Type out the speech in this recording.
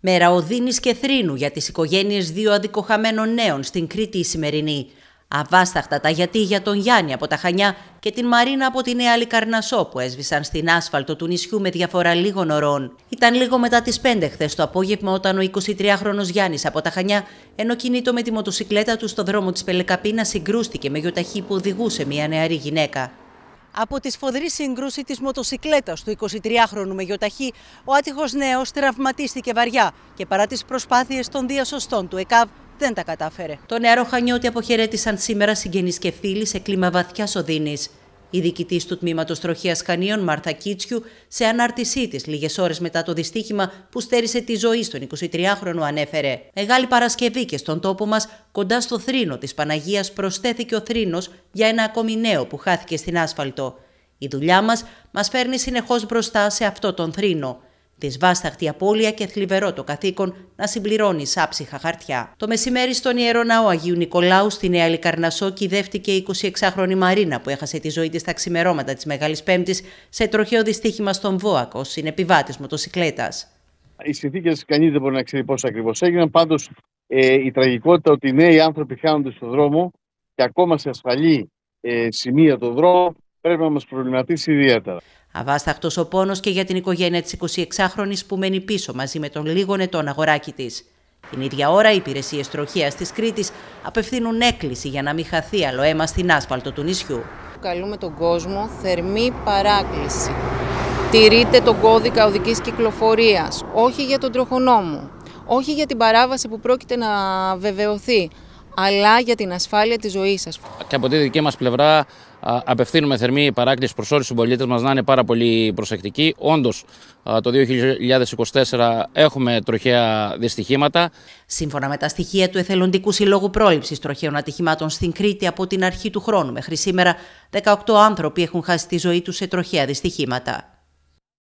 Μέρα οδύνη και θρήνου για τις οικογένειες δύο αδικοχαμένων νέων στην Κρήτη η σημερινή. Αβάσταχτα τα γιατί για τον Γιάννη από τα Χανιά και την Μαρίνα από τη Νέα Λικαρνασό που έσβησαν στην άσφαλτο του νησιού με διαφορά λίγων ωρών. Ήταν λίγο μετά τις 5 χθες το απόγευμα όταν ο 23χρονο Γιάννης από τα Χανιά, ενώ κινείτο με τη μοτοσυκλέτα του στο δρόμο της Πελεκαπίνας, συγκρούστηκε με γιοταχή που οδηγούσε μια νεαρή γυναίκα. Από τη σφοδρή σύγκρουση της μοτοσυκλέτας του 23χρονου με γιοταχή, ο άτυχος νέος τραυματίστηκε βαριά και παρά τις προσπάθειες των διασωστών του ΕΚΑΒ δεν τα κατάφερε. Το νεαρό Χανιώτη αποχαιρέτησαν σήμερα συγγενείς και φίλοι σε κλίμα βαθιάς οδύνης. Η διοικητής του τμήματος Τροχίας Κανίων, Μάρθα Κίτσιου, σε ανάρτησή της λίγες ώρες μετά το δυστύχημα που στέρισε τη ζωή στον 23χρονο, ανέφερε. Μεγάλη Παρασκευή και στον τόπο μας, κοντά στο θρήνο της Παναγίας, προσθέθηκε ο θρήνος για ένα ακόμη νέο που χάθηκε στην άσφαλτο. Η δουλειά μας μας φέρνει συνεχώς μπροστά σε αυτό τον θρήνο. Τη βάσταχτη απώλεια και θλιβερό το καθήκον να συμπληρώνει σάψυχα χαρτιά. Το μεσημέρι στον ιερό ναό Αγίου Νικολάου στη Νέα Λικαρνασό κυδεύτηκε η 26χρονη Μαρίνα που έχασε τη ζωή της τα ξημερώματα της Μεγάλης Πέμπτης σε τροχαίο δυστύχημα στον Βόακο, συνεπιβάτης μοτοσυκλέτας. Οι συνθήκες κανείς δεν μπορεί να ξέρει πώς ακριβώς έγιναν. Πάντως ε, η τραγικότητα ότι οι νέοι άνθρωποι χάνονται στον δρόμο και ακόμα σε ασφαλή ε, σημεία το δρόμο πρέπει να μας προβληματίσει ιδιαίτερα. Αβάσταχτος ο πόνος και για την οικογένεια της 26χρονης που μένει πίσω μαζί με τον λίγο ετών αγοράκι της. Την ίδια ώρα οι υπηρεσίες τροχέας της Κρήτης απευθύνουν έκκληση για να μην χαθεί άλλο αίμα στην άσφαλτο του νησιού. Καλούμε τον κόσμο θερμή παράκληση. Τηρείτε τον κώδικα οδικής κυκλοφορίας. όχι για τον τροχονόμο, όχι για την παράβαση που πρόκειται να βεβαιωθεί αλλά για την ασφάλεια της ζωής σας. Και από τη δική μας πλευρά, απευθύνουμε θερμή παράκληση προς όλους τους συμπολίτες μας να είναι πάρα πολύ προσεκτικοί. Όντως, το 2024 έχουμε τροχαία δυστυχήματα. Σύμφωνα με τα στοιχεία του Εθελοντικού Συλλόγου Πρόληψης Τροχαίων Ατυχημάτων στην Κρήτη, από την αρχή του χρόνου μέχρι σήμερα, 18 άνθρωποι έχουν χάσει τη ζωή τους σε τροχαία δυστυχήματα.